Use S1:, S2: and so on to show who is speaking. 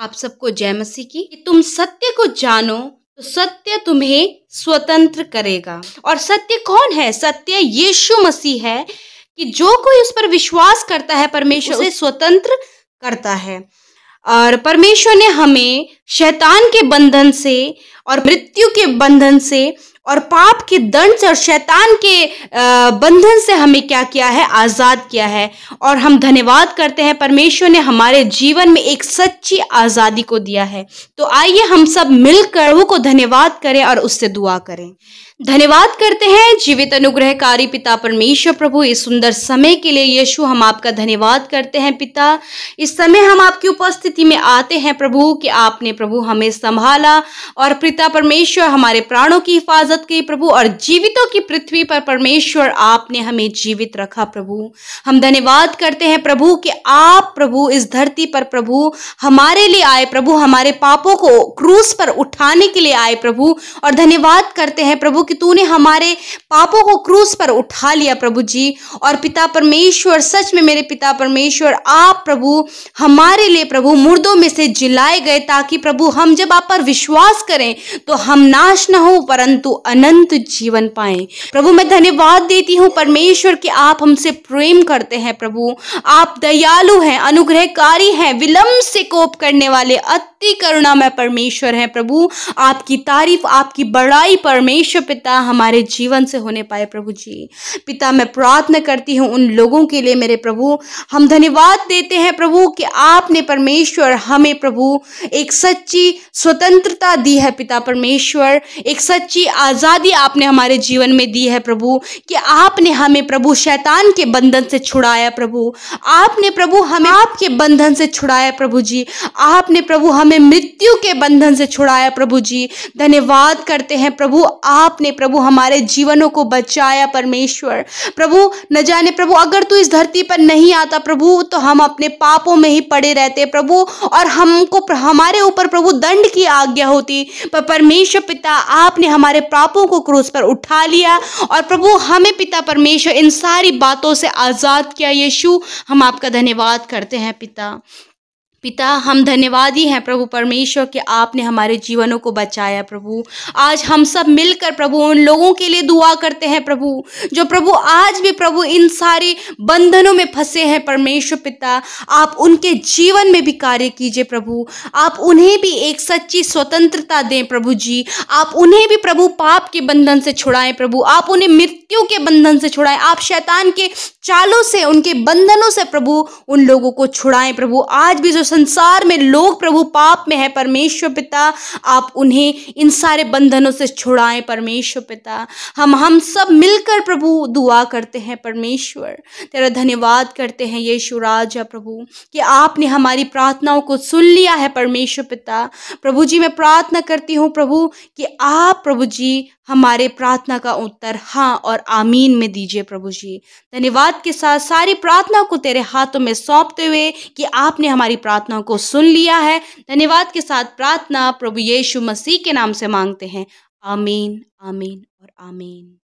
S1: आप सबको जय मसीह की कि तुम सत्य को जानो तो सत्य तुम्हें स्वतंत्र करेगा और सत्य कौन है सत्य यीशु मसीह है कि जो कोई उस पर विश्वास करता है परमेश्वर उसे स्वतंत्र करता है और परमेश्वर ने हमें शैतान के बंधन से और मृत्यु के बंधन से और पाप के दंड और शैतान के बंधन से हमें क्या किया है आज़ाद किया है और हम धन्यवाद करते हैं परमेश्वर ने हमारे जीवन में एक सच्ची आज़ादी को दिया है तो आइए हम सब मिलकर वो को धन्यवाद करें और उससे दुआ करें धन्यवाद करते हैं जीवित अनुग्रहकारी पिता परमेश्वर प्रभु इस सुंदर समय के लिए यीशु हम आपका धन्यवाद करते हैं पिता इस समय हम आपकी उपस्थिति में आते हैं प्रभु कि आपने प्रभु हमें संभाला और पिता परमेश्वर हमारे प्राणों की हिफाजत की प्रभु और जीवितों की पृथ्वी पर परमेश्वर आपने हमें जीवित रखा प्रभु हम धन्यवाद करते हैं प्रभु कि आप प्रभु इस धरती पर प्रभु हमारे लिए आए प्रभु हमारे पापों को क्रूस पर उठाने के लिए आए प्रभु और धन्यवाद करते हैं प्रभु कि तूने हमारे पापों को क्रूस पर उठा लिया प्रभु जी और पिता परमेश्वर सच में मेरे पिता परमेश्वर आप प्रभु हमारे लिए प्रभु मुर्दों में से जिलाए गए ताकि प्रभु हम जब आप पर विश्वास करें तो हम नाश न हो परंतु अनंत जीवन पाए प्रभु मैं धन्यवाद देती हूँ परमेश्वर कि आप हमसे प्रेम करते हैं प्रभु आप दयालु हैं अनुग्रहकारी हैं विलंब से कोप करने वाले अत अति में परमेश्वर हैं प्रभु आपकी तारीफ आपकी बड़ाई परमेश्वर पिता हमारे जीवन से होने पाए प्रभु जी पिता मैं प्रार्थना करती हूँ उन लोगों के लिए मेरे प्रभु हम धन्यवाद देते हैं प्रभु कि आपने परमेश्वर हमें प्रभु एक सच्ची स्वतंत्रता दी है पिता परमेश्वर एक सच्ची आज़ादी आपने हमारे जीवन में दी है प्रभु कि आपने हमें प्रभु शैतान के बंधन से छुड़ाया प्रभु आपने प्रभु हमें आपके बंधन से छुड़ाया प्रभु जी आपने प्रभु हम हमें मृत्यु के बंधन से छुड़ाया प्रभु जी धन्यवाद करते हैं प्रभु आपने प्रभु हमारे जीवनों को बचाया परमेश्वर प्रभु न जाने प्रभु अगर तू इस धरती पर नहीं आता प्रभु तो हम अपने पापों में ही पड़े रहते प्रभु और हमको हमारे ऊपर प्रभु दंड की आज्ञा होती पर परमेश्वर पिता आपने हमारे पापों को क्रूस पर उठा लिया और प्रभु हमें पिता परमेश्वर इन सारी बातों से आज़ाद किया यीशु हम आपका धन्यवाद करते हैं पिता पिता हम धन्यवादी हैं प्रभु परमेश्वर के आपने हमारे जीवनों को बचाया प्रभु आज हम सब मिलकर प्रभु उन लोगों के लिए दुआ करते हैं प्रभु जो प्रभु आज भी प्रभु इन सारे बंधनों में फंसे हैं परमेश्वर पिता आप उनके जीवन में भी कार्य कीजिए प्रभु आप उन्हें भी एक सच्ची स्वतंत्रता दें प्रभु जी आप उन्हें भी प्रभु पाप के बंधन से छुड़ाएं प्रभु आप उन्हें मृत्यु के बंधन से छुड़ाएं आप शैतान के चालों से उनके बंधनों से प्रभु उन लोगों को छुड़ाएं प्रभु आज भी जो संसार में लोग प्रभु पाप में है परमेश्वर पिता आप उन्हें इन सारे बंधनों से छुड़ाएं परमेश्वर पिता हम हम सब मिलकर प्रभु दुआ करते हैं परमेश्वर तेरा धन्यवाद करते हैं यीशु राजा प्रभु कि आपने हमारी प्रार्थनाओं को सुन लिया है परमेश्वर पिता प्रभु जी मैं प्रार्थना करती हूँ प्रभु कि आप प्रभु जी हमारे प्रार्थना का उत्तर हाँ और आमीन में दीजिए प्रभु जी धन्यवाद के साथ सारी प्रार्थना को तेरे हाथों में सौंपते हुए कि आपने हमारी प्रार्थना प्रार्थना को सुन लिया है धन्यवाद के साथ प्रार्थना प्रभु यीशु मसीह के नाम से मांगते हैं आमीन आमीन और आमीन